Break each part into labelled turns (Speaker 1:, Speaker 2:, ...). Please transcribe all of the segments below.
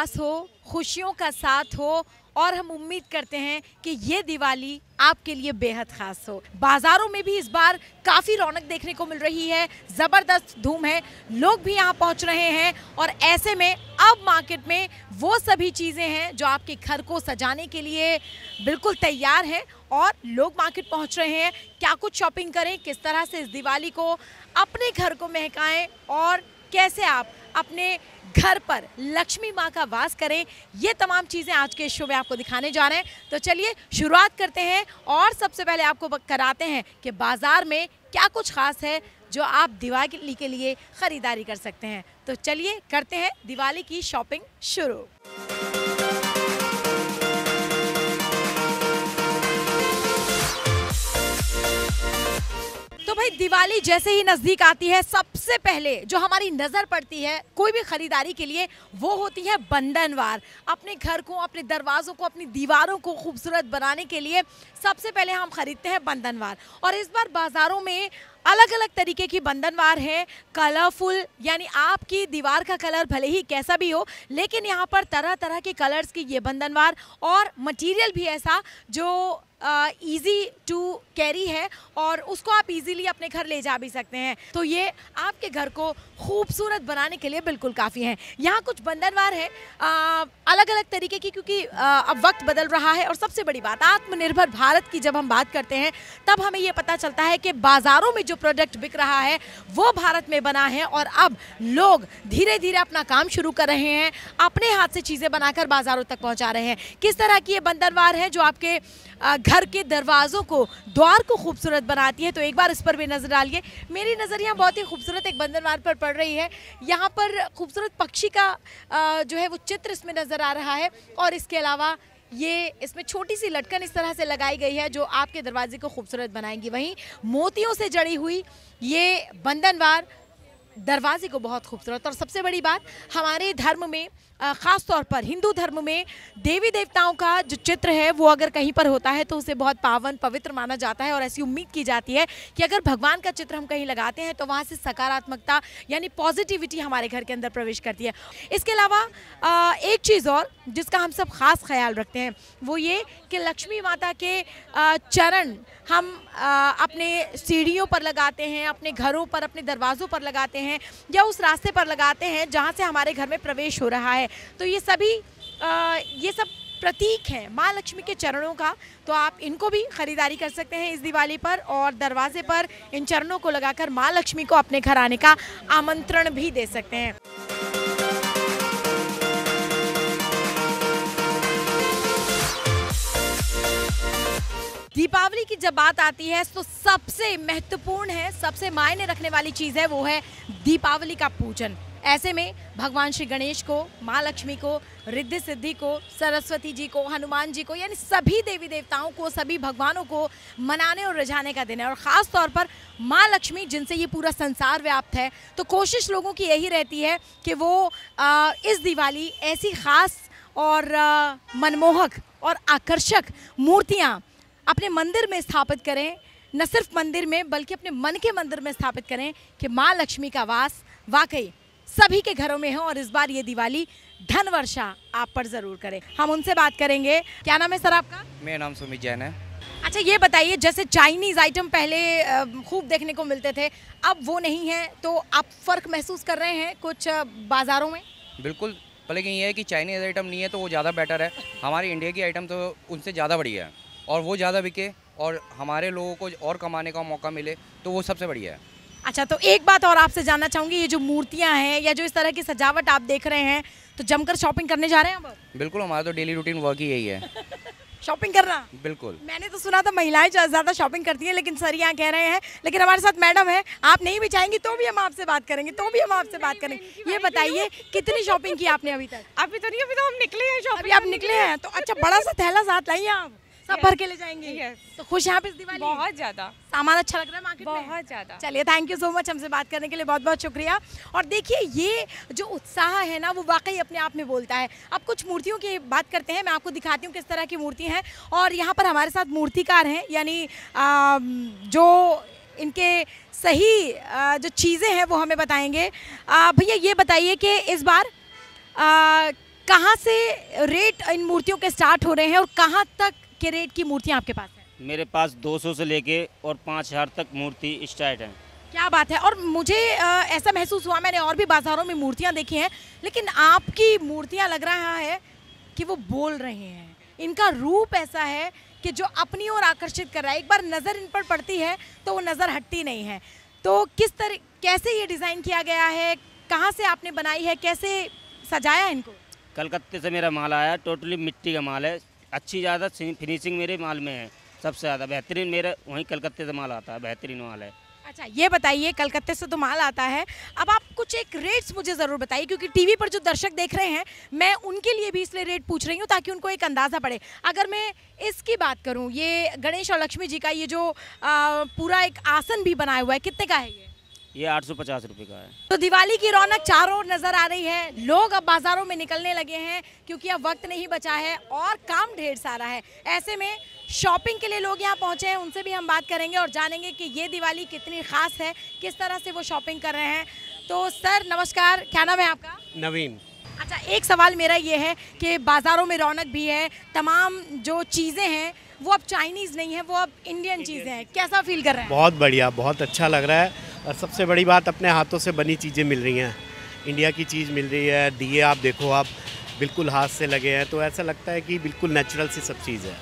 Speaker 1: विश्वास हो खुशियों का साथ हो और हम उम्मीद करते हैं कि ये दिवाली आपके लिए बेहद खास हो बाजारों में भी इस बार काफ़ी रौनक देखने को मिल रही है ज़बरदस्त धूम है लोग भी यहाँ पहुँच रहे हैं और ऐसे में अब मार्केट में वो सभी चीज़ें हैं जो आपके घर को सजाने के लिए बिल्कुल तैयार हैं और लोग मार्केट पहुँच रहे हैं क्या कुछ शॉपिंग करें किस तरह से इस दिवाली को अपने घर को महकाएँ और कैसे आप अपने घर पर लक्ष्मी माँ का वास करें ये तमाम चीज़ें आज के शो में आपको दिखाने जा रहे हैं तो चलिए शुरुआत करते हैं और सबसे पहले आपको कराते हैं कि बाज़ार में क्या कुछ ख़ास है जो आप दिवाली के लिए ख़रीदारी कर सकते हैं तो चलिए करते हैं दिवाली की शॉपिंग शुरू तो भाई दिवाली जैसे ही नज़दीक आती है सबसे पहले जो हमारी नज़र पड़ती है कोई भी ख़रीदारी के लिए वो होती है बंधनवार अपने घर को अपने दरवाज़ों को अपनी दीवारों को खूबसूरत बनाने के लिए सबसे पहले हम ख़रीदते हैं बंधनवार और इस बार बाज़ारों में अलग अलग तरीके की बंधनवार हैं कलरफुल यानी आपकी दीवार का कलर भले ही कैसा भी हो लेकिन यहाँ पर तरह तरह के कलर्स की ये बंधनवार और मटेरियल भी ऐसा जो ईजी टू कैरी है और उसको आप इजीली अपने घर ले जा भी सकते हैं तो ये आपके घर को खूबसूरत बनाने के लिए बिल्कुल काफ़ी है यहाँ कुछ बंधनवार है आ, अलग अलग तरीके की क्योंकि आ, अब वक्त बदल रहा है और सबसे बड़ी बात आत्मनिर्भर भारत की जब हम बात करते हैं तब हमें ये पता चलता है कि बाज़ारों में जो प्रोडक्ट बिक रहा है वो भारत में बना है और अब लोग धीरे धीरे अपना काम शुरू कर रहे हैं अपने हाथ से चीज़ें बनाकर बाज़ारों तक पहुंचा रहे हैं किस तरह की ये बंदरवार है जो आपके घर के दरवाज़ों को द्वार को खूबसूरत बनाती है तो एक बार इस पर भी नज़र डालिए मेरी नज़र यहाँ बहुत ही खूबसूरत एक बंदरवार पर पड़ रही है यहाँ पर खूबसूरत पक्षी का जो है वो चित्र इसमें नज़र आ रहा है और इसके अलावा ये इसमें छोटी सी लटकन इस तरह से लगाई गई है जो आपके दरवाजे को खूबसूरत बनाएंगी वहीं मोतियों से जड़ी हुई ये बंधनवार दरवाजे को बहुत खूबसूरत और सबसे बड़ी बात हमारे धर्म में ख़ास तौर पर हिंदू धर्म में देवी देवताओं का जो चित्र है वो अगर कहीं पर होता है तो उसे बहुत पावन पवित्र माना जाता है और ऐसी उम्मीद की जाती है कि अगर भगवान का चित्र हम कहीं लगाते हैं तो वहाँ से सकारात्मकता यानी पॉजिटिविटी हमारे घर के अंदर प्रवेश करती है इसके अलावा एक चीज़ और जिसका हम सब खास ख्याल रखते हैं वो ये कि लक्ष्मी माता के चरण हम अपने सीढ़ियों पर लगाते हैं अपने घरों पर अपने दरवाज़ों पर लगाते हैं हैं या उस रास्ते पर लगाते हैं जहाँ से हमारे घर में प्रवेश हो रहा है तो ये सभी आ, ये सब प्रतीक हैं माँ लक्ष्मी के चरणों का तो आप इनको भी खरीदारी कर सकते हैं इस दिवाली पर और दरवाजे पर इन चरणों को लगाकर माँ लक्ष्मी को अपने घर आने का आमंत्रण भी दे सकते हैं दीपावली की जब बात आती है तो सबसे महत्वपूर्ण है सबसे मायने रखने वाली चीज़ है वो है दीपावली का पूजन ऐसे में भगवान श्री गणेश को माँ लक्ष्मी को रिद्धि सिद्धि को सरस्वती जी को हनुमान जी को यानी सभी देवी देवताओं को सभी भगवानों को मनाने और रझाने का दिन है और ख़ास तौर पर माँ लक्ष्मी जिनसे ये पूरा संसार व्याप्त है तो कोशिश लोगों की यही रहती है कि वो आ, इस दिवाली ऐसी ख़ास और आ, मनमोहक और आकर्षक मूर्तियाँ अपने मंदिर में स्थापित करें न सिर्फ मंदिर में बल्कि अपने मन के मंदिर में स्थापित करें कि माँ लक्ष्मी का वास वाकई सभी के घरों में हो और इस बार ये दिवाली धन वर्षा आप पर ज़रूर करें हम उनसे बात करेंगे क्या नाम है सर आपका
Speaker 2: मेरा नाम सुमित जैन है अच्छा
Speaker 1: ये बताइए जैसे चाइनीज़ आइटम पहले खूब देखने को मिलते थे अब वो नहीं है तो आप फ़र्क महसूस कर रहे हैं कुछ बाज़ारों में
Speaker 2: बिल्कुल लेकिन ये है कि चाइनीज़ आइटम नहीं है तो वो ज़्यादा बेटर है हमारे इंडिया की आइटम तो उनसे ज़्यादा बढ़िया है और वो ज़्यादा बिके और हमारे लोगों को और कमाने का मौका मिले तो वो सबसे बढ़िया है
Speaker 1: अच्छा तो एक बात और आपसे जानना चाहूँगी ये जो मूर्तियाँ हैं या जो इस तरह की सजावट आप देख रहे हैं तो जमकर शॉपिंग करने जा रहे हैं आप
Speaker 2: बिल्कुल हमारा तो डेली रूटीन वर्क ही यही है
Speaker 1: शॉपिंग करना बिल्कुल मैंने तो सुना था महिलाएं ज़्यादा शॉपिंग करती हैं लेकिन सर यहाँ कह रहे हैं लेकिन हमारे साथ मैडम है आप नहीं भी चाहेंगी तो भी हम आपसे बात करेंगे तो भी हम आपसे बात करेंगे ये बताइए कितनी शॉपिंग की आपने अभी तक अभी तो नहीं अभी तो हम निकले हैं शॉपिंग आप निकले हैं तो अच्छा बड़ा सा थैला साथ लाइए आप
Speaker 2: सफर भर के ले जाएंगे yes.
Speaker 1: तो खुश हैं आप इस दिवाली बहुत ज्यादा सामान अच्छा लग रहा है मार्केट बहुत में बहुत ज्यादा चलिए थैंक यू सो मच हमसे बात करने के लिए बहुत बहुत शुक्रिया और देखिए ये जो उत्साह है ना वो वाकई अपने आप में बोलता है अब कुछ मूर्तियों की बात करते हैं मैं आपको दिखाती हूँ किस तरह की मूर्ति हैं और यहाँ पर हमारे साथ मूर्तिकार हैं यानी जो इनके सही जो चीज़ें हैं वो हमें बताएंगे भैया ये बताइए कि इस बार कहाँ से रेट इन मूर्तियों के स्टार्ट हो रहे हैं और कहाँ तक कैरेट की मूर्तियाँ आपके पास
Speaker 2: है मेरे पास सौ से लेके और हजार तक मूर्ति स्टार्ट है
Speaker 1: क्या बात है और मुझे आ, ऐसा महसूस हुआ मैंने और भी बाजारों में मूर्तियाँ देखी हैं लेकिन आपकी मूर्तियाँ लग रहा है कि वो बोल रहे हैं इनका रूप ऐसा है कि जो अपनी ओर आकर्षित कर रहा है एक बार नज़र इन पर पड़ती है तो वो नज़र हटती नहीं है तो किस तरह कैसे ये डिज़ाइन किया गया है कहाँ से आपने बनाई है कैसे सजाया इनको
Speaker 2: कलकत्ते से मेरा माल आया टोटली मिट्टी का माल है अच्छी ज़्यादा फिनिशिंग मेरे माल में है सबसे ज़्यादा बेहतरीन मेरे वहीं कलकत्ते से माल आता है बेहतरीन माल है
Speaker 1: अच्छा ये बताइए कलकत्ते से तो माल आता है अब आप कुछ एक रेट्स मुझे ज़रूर बताइए क्योंकि टीवी पर जो दर्शक देख रहे हैं मैं उनके लिए भी इसलिए रेट पूछ रही हूँ ताकि उनको एक अंदाज़ा पड़े अगर मैं इसकी बात करूँ ये गणेश और लक्ष्मी जी का ये जो आ, पूरा एक आसन भी बनाया हुआ है कितने का है ये
Speaker 2: ये आठ सौ पचास रुपए का है
Speaker 1: तो दिवाली की रौनक चारों नजर आ रही है लोग अब बाजारों में निकलने लगे हैं क्योंकि अब वक्त नहीं बचा है और काम ढेर सारा है ऐसे में शॉपिंग के लिए लोग यहाँ पहुँचे हैं उनसे भी हम बात करेंगे और जानेंगे कि ये दिवाली कितनी खास है किस तरह से वो शॉपिंग कर रहे हैं तो सर नमस्कार क्या नाम है आपका नवीन अच्छा एक सवाल मेरा ये है कि बाज़ारों में रौनक भी है तमाम जो चीज़ें हैं वो अब चाइनीज़ नहीं है वो अब इंडियन चीज़ें हैं कैसा फील कर रहे हैं
Speaker 2: बहुत बढ़िया बहुत अच्छा लग रहा है और सबसे बड़ी बात अपने हाथों से बनी चीज़ें मिल रही हैं इंडिया की चीज़ मिल रही है दिए आप देखो आप बिल्कुल हाथ से लगे हैं तो ऐसा लगता है कि बिल्कुल नेचुरल सी सब चीज़ है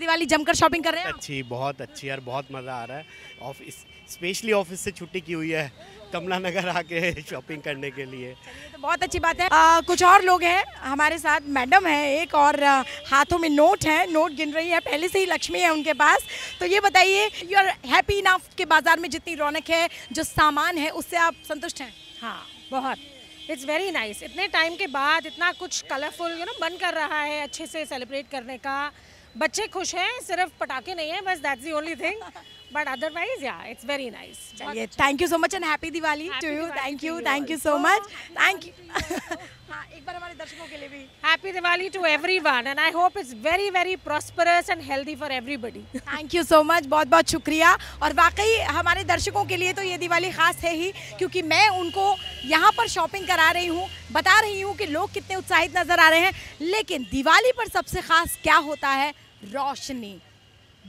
Speaker 1: दिवाली जमकर शॉपिंग कर रहे हैं अच्छी
Speaker 2: बहुत अच्छी यार बहुत मज़ा आ रहा है ऑफिस स्पेशली ऑफिस से छुट्टी की हुई है कमला नगर आके शॉपिंग करने के लिए
Speaker 1: तो बहुत अच्छी बात है आ, कुछ और लोग हैं हमारे साथ मैडम है एक और हाथों में नोट है नोट गिन रही है पहले से ही लक्ष्मी है उनके पास तो ये बताइए यू आर हैप्पी इनाफ के बाज़ार में जितनी रौनक है जो सामान है उससे आप संतुष्ट हैं हाँ बहुत इट्स वेरी नाइस इतने टाइम के बाद इतना कुछ कलरफुल यू नो मन कर रहा है अच्छे से सेलिब्रेट करने का बच्चे खुश हैं सिर्फ पटाखे नहीं हैं बस that's the only thing but otherwise yeah it's very nice चलिए thank you so much and happy Diwali happy to you Diwali thank you thank you so much thank you हाँ एक बार हमारे दर्शकों के लिए भी happy Diwali to everyone and I hope it's very very prosperous and healthy for everybody thank you so much बहुत बहुत शुक्रिया और वाकई हमारे दर्शकों के लिए तो ये दिवाली खास है ही क्योंकि मैं उनको यहाँ पर शॉपिंग करा रही हूँ बता रही हूँ कि लोग कितने उत्साहित नजर आ रहे हैं लेकिन दिवाली पर सबसे खास क्या होता है रोशनी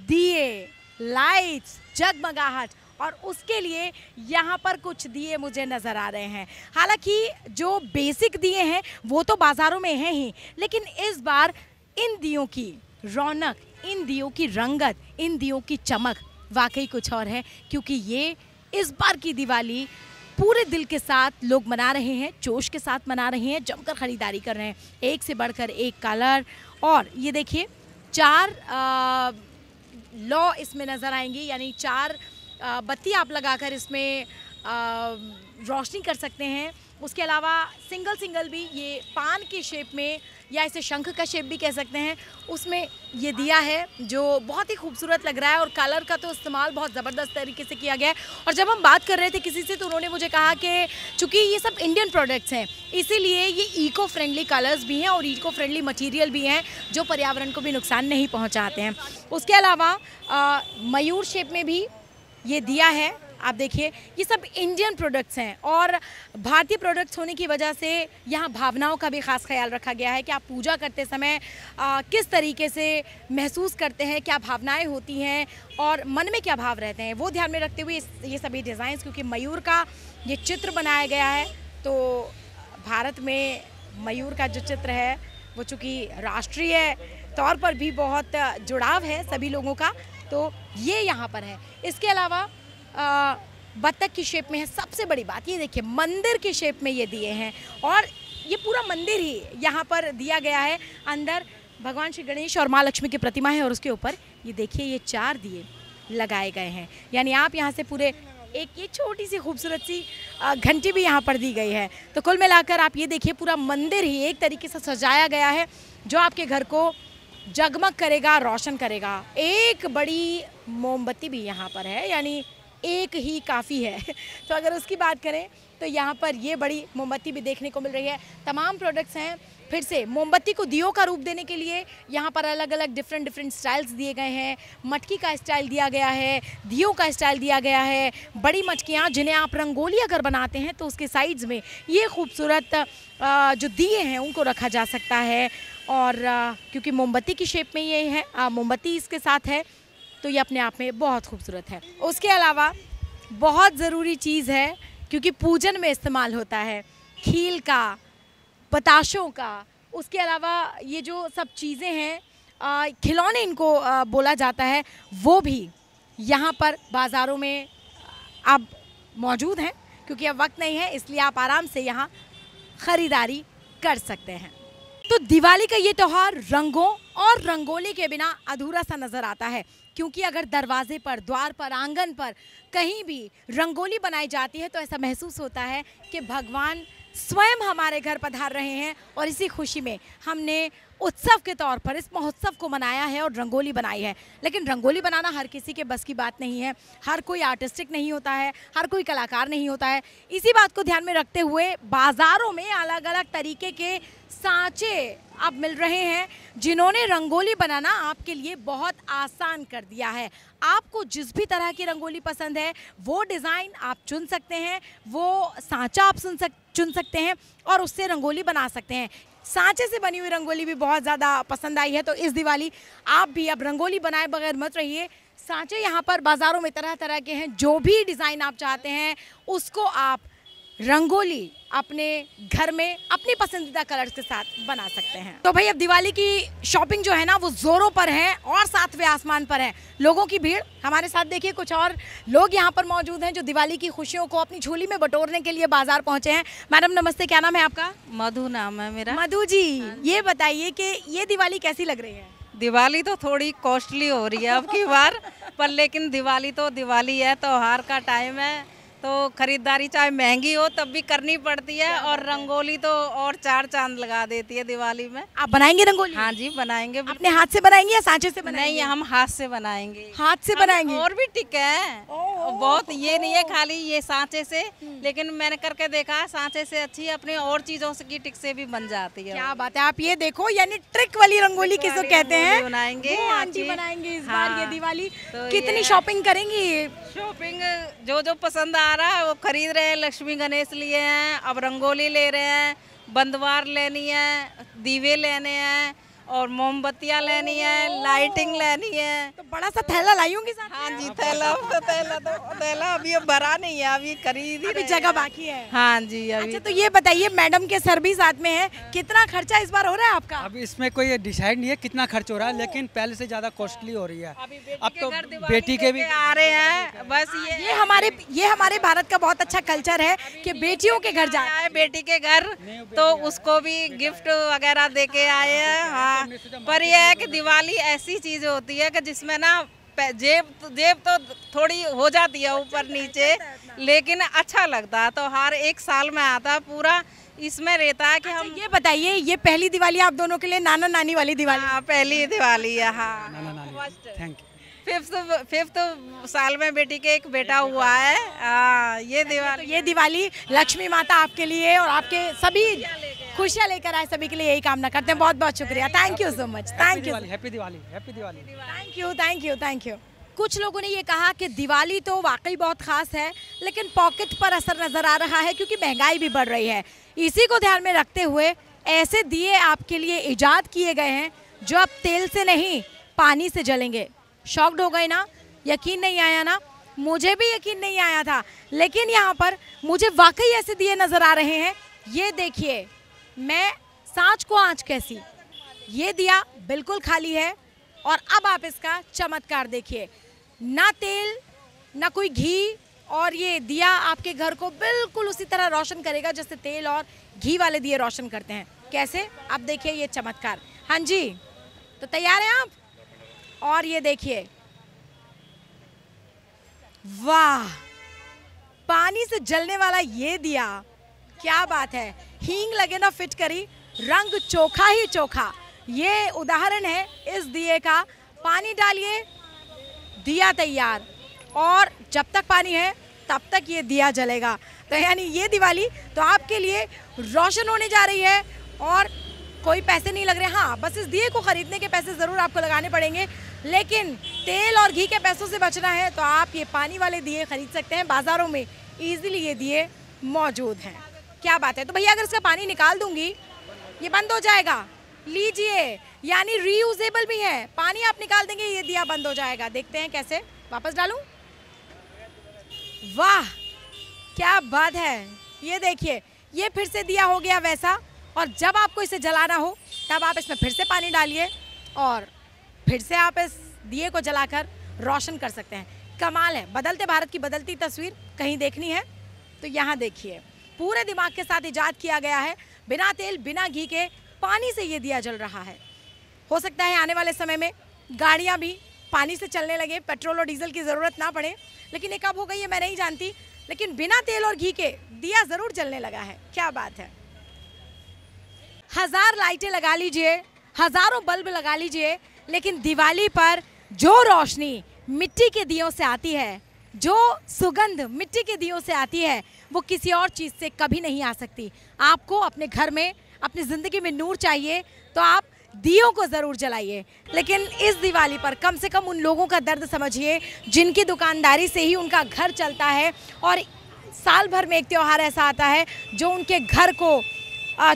Speaker 1: दिए लाइट्स जगमगाहट और उसके लिए यहाँ पर कुछ दिए मुझे नज़र आ रहे हैं हालांकि जो बेसिक दिए हैं वो तो बाज़ारों में हैं ही लेकिन इस बार इन दियों की रौनक इन दियों की रंगत इन दियों की चमक वाकई कुछ और है क्योंकि ये इस बार की दिवाली पूरे दिल के साथ लोग मना रहे हैं जोश के साथ मना रहे हैं जमकर ख़रीदारी कर रहे हैं एक से बढ़कर एक कलर और ये देखिए चार आ, लॉ इसमें नज़र आएंगी यानी चार बत्ती आप लगाकर इसमें रोशनी कर सकते हैं उसके अलावा सिंगल सिंगल भी ये पान के शेप में या इसे शंख का शेप भी कह सकते हैं उसमें ये दिया है जो बहुत ही खूबसूरत लग रहा है और कलर का तो इस्तेमाल बहुत ज़बरदस्त तरीके से किया गया है और जब हम बात कर रहे थे किसी से तो उन्होंने मुझे कहा कि चूँकि ये सब इंडियन प्रोडक्ट्स हैं इसीलिए ये इको फ्रेंडली कलर्स भी हैं और इको फ्रेंडली मटीरियल भी हैं जो पर्यावरण को भी नुकसान नहीं पहुँचाते हैं उसके अलावा मयूर शेप में भी ये दिया है आप देखिए ये सब इंडियन प्रोडक्ट्स हैं और भारतीय प्रोडक्ट्स होने की वजह से यहाँ भावनाओं का भी खास ख्याल रखा गया है कि आप पूजा करते समय आ, किस तरीके से महसूस करते हैं क्या भावनाएं होती हैं और मन में क्या भाव रहते हैं वो ध्यान में रखते हुए ये सभी डिज़ाइंस क्योंकि मयूर का ये चित्र बनाया गया है तो भारत में मयूर का जो चित्र है वो चूँकि राष्ट्रीय तौर पर भी बहुत जुड़ाव है सभी लोगों का तो ये यहाँ पर है इसके अलावा बत्तख की शेप में है सबसे बड़ी बात ये देखिए मंदिर के शेप में ये दिए हैं और ये पूरा मंदिर ही यहाँ पर दिया गया है अंदर भगवान श्री गणेश और माँ लक्ष्मी की प्रतिमा है और उसके ऊपर ये देखिए ये चार दिए लगाए गए हैं यानी आप यहाँ से पूरे एक ये छोटी सी खूबसूरत सी घंटी भी यहाँ पर दी गई है तो कुल मिलाकर आप ये देखिए पूरा मंदिर ही एक तरीके से सजाया गया है जो आपके घर को जगमग करेगा रोशन करेगा एक बड़ी मोमबत्ती भी यहाँ पर है यानी एक ही काफ़ी है तो अगर उसकी बात करें तो यहाँ पर ये बड़ी मोमबत्ती भी देखने को मिल रही है तमाम प्रोडक्ट्स हैं फिर से मोमबत्ती को दियो का रूप देने के लिए यहाँ पर अलग अलग डिफरेंट डिफरेंट स्टाइल्स दिए गए हैं मटकी का स्टाइल दिया गया है दियो का स्टाइल दिया गया है बड़ी मटकियाँ जिन्हें आप रंगोली अगर बनाते हैं तो उसके साइड्स में ये खूबसूरत जो दिए हैं उनको रखा जा सकता है और क्योंकि मोमबत्ती की शेप में ये है मोमबत्ती इसके साथ है तो ये अपने आप में बहुत खूबसूरत है उसके अलावा बहुत ज़रूरी चीज़ है क्योंकि पूजन में इस्तेमाल होता है खील का पताशों का उसके अलावा ये जो सब चीज़ें हैं खिलौने इनको आ, बोला जाता है वो भी यहाँ पर बाज़ारों में अब मौजूद हैं क्योंकि अब वक्त नहीं है इसलिए आप आराम से यहाँ ख़रीदारी कर सकते हैं तो दिवाली का ये त्यौहार रंगों और रंगोली के बिना अधूरा सा नज़र आता है क्योंकि अगर दरवाजे पर द्वार पर आंगन पर कहीं भी रंगोली बनाई जाती है तो ऐसा महसूस होता है कि भगवान स्वयं हमारे घर पधार रहे हैं और इसी खुशी में हमने उत्सव के तौर पर इस महोत्सव को मनाया है और रंगोली बनाई है लेकिन रंगोली बनाना हर किसी के बस की बात नहीं है हर कोई आर्टिस्टिक नहीं होता है हर कोई कलाकार नहीं होता है इसी बात को ध्यान में रखते हुए बाज़ारों में अलग अलग तरीके के सांचे अब मिल रहे हैं जिन्होंने रंगोली बनाना आपके लिए बहुत आसान कर दिया है आपको जिस भी तरह की रंगोली पसंद है वो डिज़ाइन आप चुन सकते हैं वो सांचा आप सुन सक चुन सकते हैं और उससे रंगोली बना सकते हैं सांचे से बनी हुई रंगोली भी बहुत ज़्यादा पसंद आई है तो इस दिवाली आप भी अब रंगोली बनाए बगैर मत रहिए सांचे यहाँ पर बाज़ारों में तरह तरह के हैं जो भी डिज़ाइन आप चाहते हैं उसको आप रंगोली अपने घर में अपनी पसंदीदा कलर्स के साथ बना सकते हैं तो भाई अब दिवाली की शॉपिंग जो है ना वो जोरों पर है और सातवें आसमान पर है लोगों की भीड़ हमारे साथ देखिए कुछ और लोग यहाँ पर मौजूद हैं जो दिवाली की खुशियों को अपनी झोली में बटोरने के लिए बाजार पहुँचे हैं मैडम नमस्ते क्या नाम है आपका मधु नाम है मेरा मधु जी हाँ ये बताइए
Speaker 2: कि ये दिवाली कैसी लग रही है दिवाली तो थोड़ी कॉस्टली हो रही है अब की बार पर लेकिन दिवाली तो दिवाली है त्योहार का टाइम है तो खरीदारी चाहे महंगी हो तब भी करनी पड़ती है और रंगोली तो और चार चांद लगा देती है दिवाली में आप बनाएंगे रंगोली हाँ जी बनाएंगे अपने हाथ से बनाएंगे या सांचे से बनाएंगे नहीं हम हाथ से बनाएंगे हाथ से बनाएंगे और भी टिक है बहुत ये नहीं है खाली ये सांचे से हम्म। लेकिन मैंने करके देखा सांचे से अच्छी अपने और चीजों की टिक से भी बन जाती है क्या बात है आप ये देखो यानी ट्रिक वाली रंगोली किसको कहते हैं बनाएंगे हाँ आंटी बनाएंगे इस बार ये हाँ। दिवाली तो कितनी शॉपिंग करेंगी शॉपिंग जो जो पसंद आ आ रहा है वो खरीद रहे हैं लक्ष्मी गणेश लिए हैं अब रंगोली ले रहे हैं बंदवार लेनी है दीवे लेने हैं और मोमबत्तियाँ लेनी है लाइटिंग लेनी है तो बड़ा सा थैला लाइंगी होंगी हाँ जी थैला थैला तो थैला अभी भरा नहीं है अभी खरीद अभी जगह बाकी है हाँ जी अच्छा, अभी अच्छा तो ये बताइए मैडम के सर भी साथ में है हाँ। कितना खर्चा इस बार हो रहा है आपका अभी इसमें कोई डिसाइड नहीं है कितना खर्च हो रहा है लेकिन पहले से ज्यादा कॉस्टली हो रही है अब तो बेटी के भी आ रहे हैं बस ये ये हमारे ये हमारे भारत का बहुत अच्छा कल्चर है की बेटियों के घर जाए बेटी के घर तो उसको भी गिफ्ट वगैरह दे के आए हैं हाँ हाँ पर यह है कि दिवाली ऐसी चीज़ होती है कि जिसमें ना जेब तो- जेब तो थोड़ी हो जाती है ऊपर नीचे लेकिन अच्छा लगता है तो हर एक साल में आता पूरा इसमें रहता है कि अच्छा, हम ये बताइए ये पहली दिवाली आप दोनों के लिए नाना नानी वाली दिवाली हाँ पहली दिवाली है हाँ थैंक यू फिफ्थ फिफ्थ साल में बेटी के एक बेटा हुआ है आ, हाँ, ये अच्छा, तो दिवाली तो ये दिवाली
Speaker 1: लक्ष्मी माता आपके लिए और आपके सभी खुशियाँ लेकर आए सभी के लिए यही कामना करते हैं बहुत बहुत शुक्रिया thank you so much thank you
Speaker 2: happy Diwali happy Diwali
Speaker 1: thank you thank you thank you कुछ लोगों ने ये कहा कि दिवाली तो वाकई बहुत ख़ास है लेकिन पॉकेट पर असर नज़र आ रहा है क्योंकि महंगाई भी बढ़ रही है इसी को ध्यान में रखते हुए ऐसे दिए आपके लिए ईजाद किए गए हैं जो अब तेल से नहीं पानी से जलेंगे शॉक्ड हो गए ना यकीन नहीं आया ना मुझे भी यकीन नहीं आया था लेकिन यहाँ पर मुझे वाकई ऐसे दिए नज़र आ रहे हैं ये देखिए मैं सांच को आँच कैसी ये दिया बिल्कुल खाली है और अब आप इसका चमत्कार देखिए ना तेल ना कोई घी और ये दिया आपके घर को बिल्कुल उसी तरह रोशन करेगा जैसे तेल और घी वाले दिए रोशन करते हैं कैसे आप देखिए ये चमत्कार हाँ जी तो तैयार हैं आप और ये देखिए वाह पानी से जलने वाला ये दिया क्या बात है हींग लगे ना फिट करी रंग चोखा ही चोखा ये उदाहरण है इस दिए का पानी डालिए दिया तैयार और जब तक पानी है तब तक ये दिया जलेगा तो यानी ये दिवाली तो आपके लिए रोशन होने जा रही है और कोई पैसे नहीं लग रहे हाँ बस इस दिए को ख़रीदने के पैसे ज़रूर आपको लगाने पड़ेंगे लेकिन तेल और घी के पैसों से बचना है तो आप ये पानी वाले दिए खरीद सकते हैं बाज़ारों में ईजिली ये दिए मौजूद हैं क्या बात है तो भैया अगर इसका पानी निकाल दूंगी ये बंद हो जाएगा लीजिए यानी रीयूजेबल भी है पानी आप निकाल देंगे ये दिया बंद हो जाएगा देखते हैं कैसे वापस डालूं वाह क्या बात है ये देखिए ये फिर से दिया हो गया वैसा और जब आपको इसे जलाना हो तब आप इसमें फिर से पानी डालिए और फिर से आप इस दिए को जलाकर रोशन कर सकते हैं कमाल है बदलते भारत की बदलती तस्वीर कहीं देखनी है तो यहाँ देखिए पूरे दिमाग के साथ ईजाद किया गया है बिना तेल बिना घी के पानी से ये दिया जल रहा है हो सकता है आने वाले समय में गाड़ियाँ भी पानी से चलने लगे पेट्रोल और डीजल की ज़रूरत ना पड़े लेकिन ये कब हो गई है मैं नहीं जानती लेकिन बिना तेल और घी के दिया ज़रूर जलने लगा है क्या बात है हज़ार लाइटें लगा लीजिए हज़ारों बल्ब लगा लीजिए लेकिन दिवाली पर जो रोशनी मिट्टी के दियों से आती है जो सुगंध मिट्टी के दियों से आती है वो किसी और चीज़ से कभी नहीं आ सकती आपको अपने घर में अपनी ज़िंदगी में नूर चाहिए तो आप दियों को ज़रूर जलाइए लेकिन इस दिवाली पर कम से कम उन लोगों का दर्द समझिए जिनकी दुकानदारी से ही उनका घर चलता है और साल भर में एक त्यौहार ऐसा आता है जो उनके घर को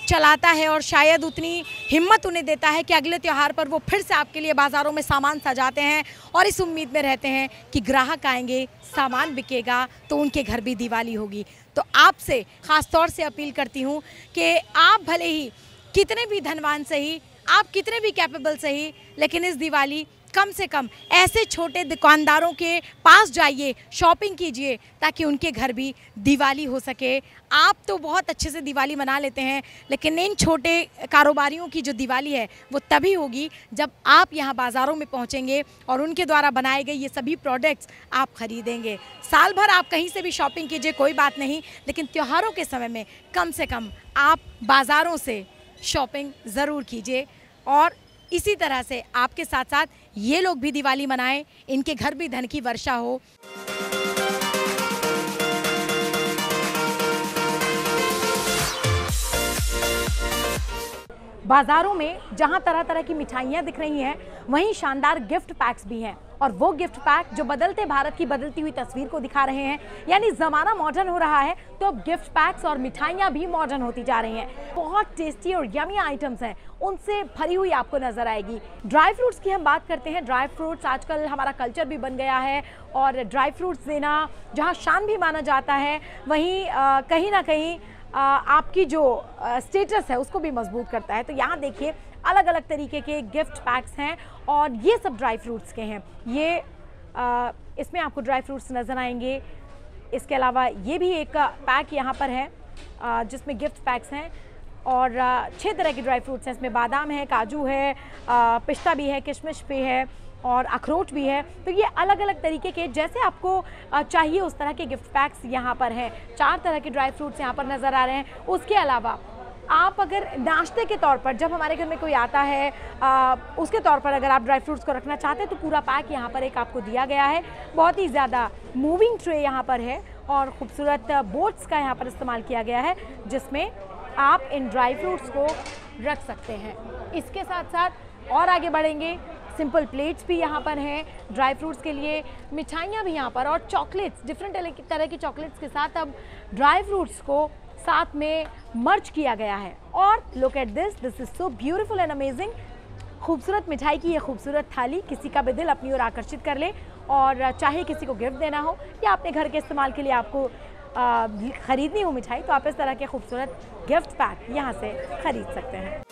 Speaker 1: चलाता है और शायद उतनी हिम्मत उन्हें देता है कि अगले त्यौहार पर वो फिर से आपके लिए बाज़ारों में सामान सजाते हैं और इस उम्मीद में रहते हैं कि ग्राहक आएंगे सामान बिकेगा तो उनके घर भी दिवाली होगी तो आपसे ख़ास तौर से अपील करती हूँ कि आप भले ही कितने भी धनवान सही आप कितने भी कैपेबल सही लेकिन इस दिवाली कम से कम ऐसे छोटे दुकानदारों के पास जाइए शॉपिंग कीजिए ताकि उनके घर भी दिवाली हो सके आप तो बहुत अच्छे से दिवाली मना लेते हैं लेकिन इन छोटे कारोबारियों की जो दिवाली है वो तभी होगी जब आप यहाँ बाज़ारों में पहुँचेंगे और उनके द्वारा बनाए गए ये सभी प्रोडक्ट्स आप खरीदेंगे साल भर आप कहीं से भी शॉपिंग कीजिए कोई बात नहीं लेकिन त्योहारों के समय में कम से कम आप बाज़ारों से शॉपिंग ज़रूर कीजिए और इसी तरह से आपके साथ साथ ये लोग भी दिवाली मनाएं इनके घर भी धन की वर्षा हो बाज़ारों में जहाँ तरह तरह की मिठाइयाँ दिख रही हैं वहीं शानदार गिफ्ट पैक्स भी हैं और वो गिफ्ट पैक जो बदलते भारत की बदलती हुई तस्वीर को दिखा रहे हैं यानी ज़माना मॉडर्न हो रहा है तो अब गिफ्ट पैक्स और मिठाइयाँ भी मॉडर्न होती जा रही हैं बहुत टेस्टी और यमी आइटम्स हैं उनसे भरी हुई आपको नज़र आएगी ड्राई फ्रूट्स की हम बात करते हैं ड्राई फ्रूट्स आजकल हमारा कल्चर भी बन गया है और ड्राई फ्रूट्स देना जहाँ शान भी माना जाता है वहीं कहीं ना कहीं आपकी जो स्टेटस है उसको भी मजबूत करता है तो यहाँ देखिए अलग अलग तरीके के गिफ्ट पैक्स हैं और ये सब ड्राई फ्रूट्स के हैं ये आ, इसमें आपको ड्राई फ्रूट्स नज़र आएंगे इसके अलावा ये भी एक पैक यहाँ पर है जिसमें गिफ्ट पैक्स हैं और छः तरह के ड्राई फ्रूट्स हैं इसमें बादाम है काजू है पिस्ता भी है किशमिश भी है और अखरोट भी है तो ये अलग अलग तरीके के जैसे आपको चाहिए उस तरह के गिफ्ट पैक्स यहाँ पर हैं चार तरह के ड्राई फ्रूट्स यहाँ पर नज़र आ रहे हैं उसके अलावा आप अगर नाश्ते के तौर पर जब हमारे घर में कोई आता है आ, उसके तौर पर अगर आप ड्राई फ्रूट्स को रखना चाहते हैं तो पूरा पैक यहाँ पर एक आपको दिया गया है बहुत ही ज़्यादा मूविंग ट्रे यहाँ पर है और ख़ूबसूरत बोट्स का यहाँ पर इस्तेमाल किया गया है जिसमें आप इन ड्राई फ्रूट्स को रख सकते हैं इसके साथ साथ और आगे बढ़ेंगे सिंपल प्लेट्स भी यहाँ पर हैं ड्राई फ्रूट्स के लिए मिठाइयाँ भी यहाँ पर और चॉकलेट्स डिफरेंट तरह की चॉकलेट्स के साथ अब ड्राई फ्रूट्स को साथ में मर्च किया गया है और look at this this is so beautiful and amazing खूबसूरत मिठाई की ये खूबसूरत थाली किसी का भी दिल अपनी ओर आकर्षित कर ले और चाहे किसी को गिफ्ट देना हो या अपने घर के इस्तेमाल के लिए आपको ख़रीदनी हो मिठाई तो आप इस तरह के खूबसूरत गिफ्ट पैक यहाँ से ख़रीद सकते हैं